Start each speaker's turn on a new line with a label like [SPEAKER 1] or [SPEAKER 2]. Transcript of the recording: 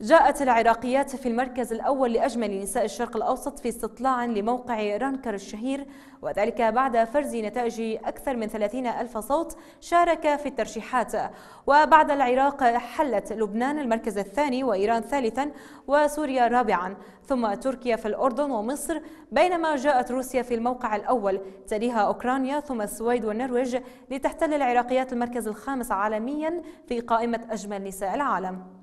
[SPEAKER 1] جاءت العراقيات في المركز الأول لأجمل نساء الشرق الأوسط في استطلاع لموقع رانكر الشهير وذلك بعد فرز نتائج أكثر من 30 ألف صوت شارك في الترشيحات وبعد العراق حلت لبنان المركز الثاني وإيران ثالثا وسوريا رابعا ثم تركيا في الأردن ومصر بينما جاءت روسيا في الموقع الأول تليها أوكرانيا ثم السويد والنرويج لتحتل العراقيات المركز الخامس عالميا في قائمة أجمل نساء العالم